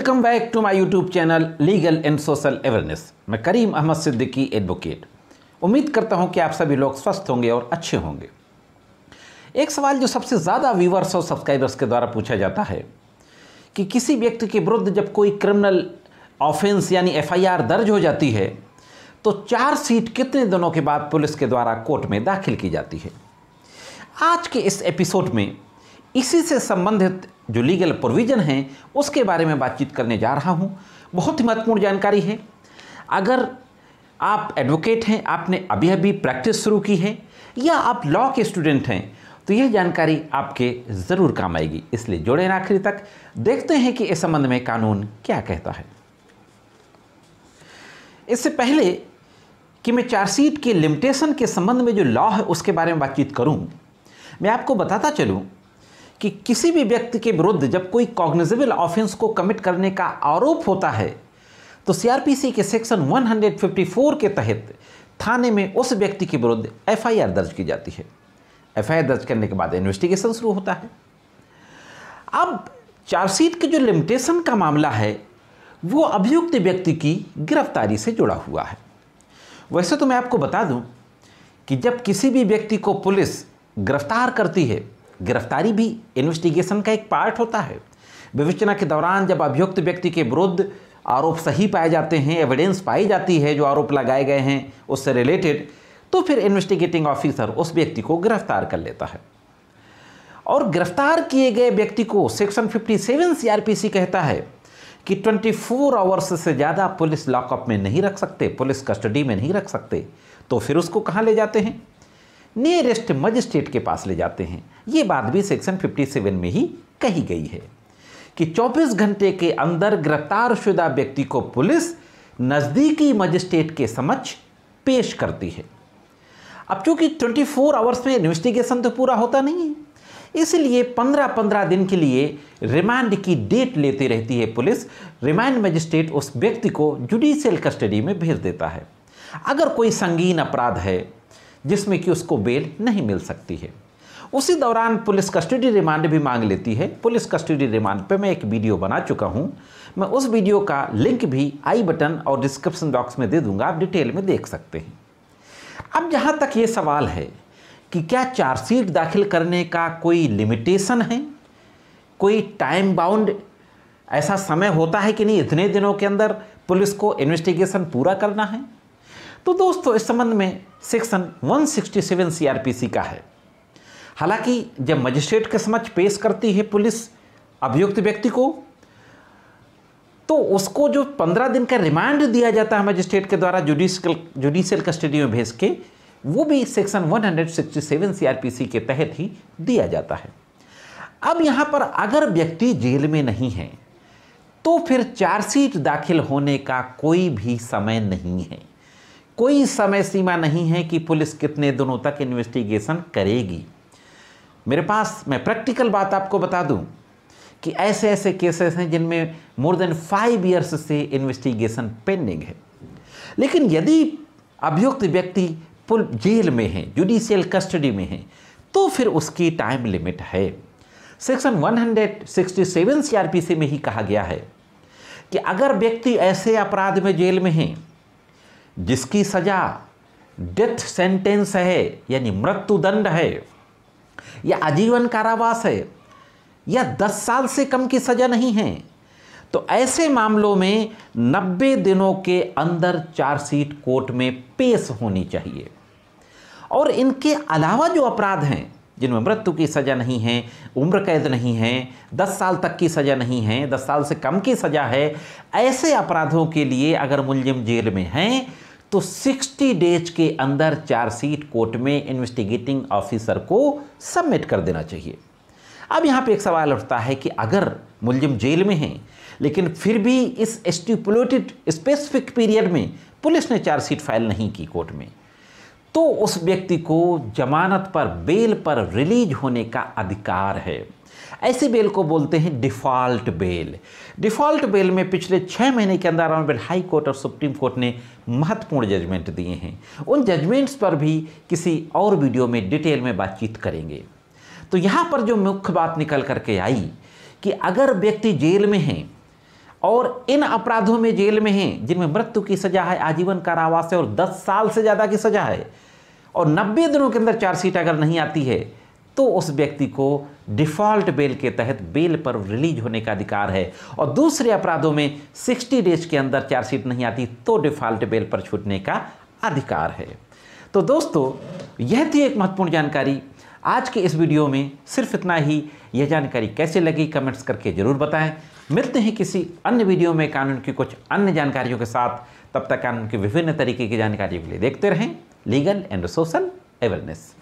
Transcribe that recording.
welcome back to my YouTube channel legal and social awareness मैं Karim Ahmad Siddiqui advocate उम्मीद करता हूं कि आप सभी लोग स्वस्थ होंगे और अच्छे होंगे एक सवाल जो सबसे ज़्यादा व्यूवर्स और सब्सक्राइबर्स के द्वारा पूछा जाता है कि किसी व्यक्ति के विरुद्ध जब कोई क्रिमिनल ऑफेंस यानी एफ दर्ज हो जाती है तो चार सीट कितने दिनों के बाद पुलिस के द्वारा कोर्ट में दाखिल की जाती है आज के इस एपिसोड में इसी से संबंधित जो लीगल प्रोविज़न हैं उसके बारे में बातचीत करने जा रहा हूँ बहुत ही महत्वपूर्ण जानकारी है अगर आप एडवोकेट हैं आपने अभी अभी प्रैक्टिस शुरू की है या आप लॉ के स्टूडेंट हैं तो यह जानकारी आपके ज़रूर काम आएगी इसलिए जोड़े आखिरी तक देखते हैं कि इस संबंध में कानून क्या कहता है इससे पहले कि मैं चार्जशीट के लिमिटेशन के संबंध में जो लॉ है उसके बारे में बातचीत करूं मैं आपको बताता चलूं कि किसी भी व्यक्ति के विरुद्ध जब कोई कॉग्निजेबल ऑफेंस को कमिट करने का आरोप होता है तो सीआरपीसी के सेक्शन 154 के तहत थाने में उस व्यक्ति के विरुद्ध एफआईआर दर्ज की जाती है एफआईआर दर्ज करने के बाद इन्वेस्टिगेशन शुरू होता है अब चार्जशीट के जो लिमिटेशन का मामला है वो अभियुक्त व्यक्ति की गिरफ्तारी से जुड़ा हुआ है वैसे तो मैं आपको बता दूं कि जब किसी भी व्यक्ति को पुलिस गिरफ्तार करती है गिरफ्तारी भी इन्वेस्टिगेशन का एक पार्ट होता है विवेचना के दौरान जब अभियुक्त व्यक्ति के विरुद्ध आरोप सही पाए जाते हैं एविडेंस पाई जाती है जो आरोप लगाए गए हैं उससे रिलेटेड तो फिर इन्वेस्टिगेटिंग ऑफिसर उस व्यक्ति को गिरफ्तार कर लेता है और गिरफ्तार किए गए व्यक्ति को सेक्शन 57 सीआरपीसी कहता है कि 24 फोर आवर्स से ज़्यादा पुलिस लॉकअप में नहीं रख सकते पुलिस कस्टडी में नहीं रख सकते तो फिर उसको कहाँ ले जाते हैं नियरेस्ट मजिस्ट्रेट के पास ले जाते हैं ये बात भी सेक्शन 57 में ही कही गई है कि 24 घंटे के अंदर गिरफ्तारशुदा व्यक्ति को पुलिस नज़दीकी मजिस्ट्रेट के समक्ष पेश करती है अब चूंकि 24 आवर्स में इन्वेस्टिगेशन तो पूरा होता नहीं है इसलिए 15-15 दिन के लिए रिमांड की डेट लेती रहती है पुलिस रिमांड मजिस्ट्रेट उस व्यक्ति को जुडिशियल कस्टडी में भेज देता है अगर कोई संगीन अपराध है जिसमें कि उसको बेल नहीं मिल सकती है उसी दौरान पुलिस कस्टडी रिमांड भी मांग लेती है पुलिस कस्टडी रिमांड पे मैं एक वीडियो बना चुका हूँ मैं उस वीडियो का लिंक भी आई बटन और डिस्क्रिप्शन बॉक्स में दे दूंगा आप डिटेल में देख सकते हैं अब जहाँ तक ये सवाल है कि क्या चार्जशीट दाखिल करने का कोई लिमिटेशन है कोई टाइम बाउंड ऐसा समय होता है कि नहीं इतने दिनों के अंदर पुलिस को इन्वेस्टिगेशन पूरा करना है तो दोस्तों इस संबंध में सेक्शन 167 सीआरपीसी का है हालांकि जब मजिस्ट्रेट के समक्ष पेश करती है पुलिस अभियुक्त व्यक्ति को तो उसको जो पंद्रह दिन का रिमांड दिया जाता है मजिस्ट्रेट के द्वारा जुडिशियल जुडिशियल कस्टडी में भेज के वो भी सेक्शन 167 सीआरपीसी के तहत ही दिया जाता है अब यहाँ पर अगर व्यक्ति जेल में नहीं है तो फिर चार्जशीट दाखिल होने का कोई भी समय नहीं है कोई समय सीमा नहीं है कि पुलिस कितने दिनों तक इन्वेस्टिगेशन करेगी मेरे पास मैं प्रैक्टिकल बात आपको बता दूं कि ऐसे ऐसे केसेस हैं जिनमें मोर देन फाइव ईयर्स से इन्वेस्टिगेशन पेंडिंग है लेकिन यदि अभियुक्त व्यक्ति पुल जेल में है जुडिशियल कस्टडी में है तो फिर उसकी टाइम लिमिट है सेक्शन 167 सीआरपीसी में ही कहा गया है कि अगर व्यक्ति ऐसे अपराध में जेल में है जिसकी सज़ा डेथ सेंटेंस है यानी मृत्यु दंड है या आजीवन कारावास है या 10 साल से कम की सज़ा नहीं है तो ऐसे मामलों में 90 दिनों के अंदर चार्जशीट कोर्ट में पेश होनी चाहिए और इनके अलावा जो अपराध हैं जिनमें मृत्यु की सज़ा नहीं है उम्र कैद नहीं है दस साल तक की सज़ा नहीं है दस साल से कम की सज़ा है ऐसे अपराधों के लिए अगर मुलजिम जेल में हैं तो 60 डेज के अंदर चार्जशीट कोर्ट में इन्वेस्टिगेटिंग ऑफिसर को सबमिट कर देना चाहिए अब यहाँ पे एक सवाल उठता है कि अगर मुलजिम जेल में हैं लेकिन फिर भी इस एस्टिपुलेटेड स्पेसिफिक पीरियड में पुलिस ने चार्जशीट फाइल नहीं की कोर्ट में तो उस व्यक्ति को जमानत पर बेल पर रिलीज होने का अधिकार है ऐसी बेल को बोलते हैं डिफ़ॉल्ट बेल डिफ़ॉल्ट बेल में पिछले छः महीने के अंदर ऑनरेबल हाई कोर्ट और सुप्रीम कोर्ट ने महत्वपूर्ण जजमेंट दिए हैं उन जजमेंट्स पर भी किसी और वीडियो में डिटेल में बातचीत करेंगे तो यहाँ पर जो मुख्य बात निकल करके आई कि अगर व्यक्ति जेल में हैं और इन अपराधों में जेल में हैं जिनमें मृत्यु की सजा है आजीवन कारावास है और 10 साल से ज़्यादा की सजा है और 90 दिनों के अंदर चार्जशीट अगर नहीं आती है तो उस व्यक्ति को डिफ़ॉल्ट बेल के तहत बेल पर रिलीज होने का अधिकार है और दूसरे अपराधों में 60 डेज के अंदर चार्जशीट नहीं आती तो डिफ़ॉल्ट बेल पर छूटने का अधिकार है तो दोस्तों यह थी एक महत्वपूर्ण जानकारी आज के इस वीडियो में सिर्फ इतना ही यह जानकारी कैसे लगी कमेंट्स करके ज़रूर बताएं मिलते हैं किसी अन्य वीडियो में कानून की कुछ अन्य जानकारियों के साथ तब तक कानून के विभिन्न तरीके की जानकारी के लिए देखते रहें लीगल एंड सोशल अवेयरनेस